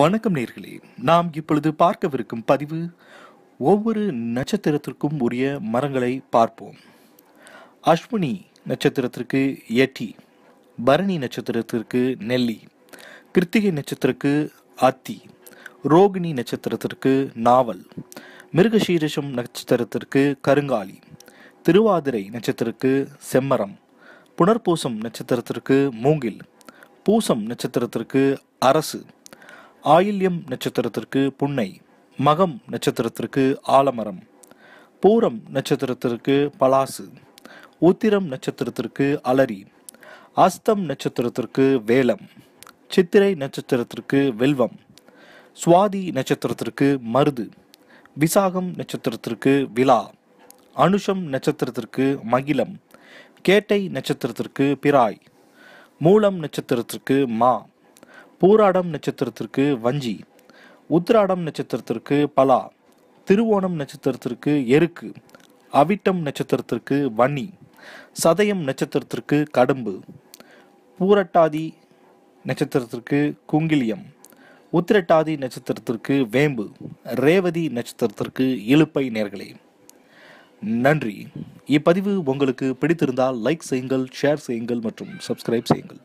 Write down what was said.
வணக்கம் நேர்களே நாம் இப்பொழுது பார்க்கவிருக்கும் பதிவு ஒவ்வொரு நட்சத்திரத்திற்கும் உரிய மரங்களை பார்ப்போம் அஸ்வினி நட்சத்திரத்திற்கு எட்டி பரணி நட்சத்திரத்திற்கு நெல்லி கிருத்திகை நட்சத்திரக்கு அத்தி ரோகிணி நட்சத்திரத்திற்கு நாவல் மிருகசீரிஷம் நட்சத்திரத்திற்கு கருங்காலி திருவாதிரை நட்சத்திரத்திற்கு செம்மரம் புனர்பூசம் நட்சத்திரத்திற்கு மூங்கில் பூசம் நட்சத்திரத்திற்கு அரசு ஆயில்யம் நட்சத்திரத்திற்கு புன்னை மகம் நட்சத்திரத்திற்கு ஆலமரம் பூரம் நட்சத்திரத்திற்கு பலாசு உத்திரம் நட்சத்திரத்திற்கு அலரி அஸ்தம் நட்சத்திரத்திற்கு வேலம் சித்திரை நட்சத்திரத்திற்கு வெல்வம் சுவாதி நட்சத்திரத்திற்கு மருது விசாகம் நட்சத்திரத்திற்கு விழா அனுஷம் நட்சத்திரத்திற்கு மகிழம் கேட்டை நட்சத்திரத்திற்கு பிராய் மூலம் நட்சத்திரத்திற்கு மா பூராடம் நட்சத்திரத்திற்கு வஞ்சி உத்ராடம் நட்சத்திரத்திற்கு பலா திருவோணம் நட்சத்திரத்திற்கு எருக்கு அவிட்டம் நட்சத்திரத்திற்கு வன்னி சதயம் நட்சத்திரத்திற்கு கடும்பு பூரட்டாதி நட்சத்திரத்திற்கு குங்கிலியம் உத்திரட்டாதி நட்சத்திரத்திற்கு வேம்பு ரேவதி நட்சத்திரத்திற்கு இழுப்பை நேர்களே நன்றி இப்பதிவு உங்களுக்கு பிடித்திருந்தால் லைக் செய்யுங்கள் ஷேர் செய்யுங்கள் மற்றும் சப்ஸ்கிரைப் செய்யுங்கள்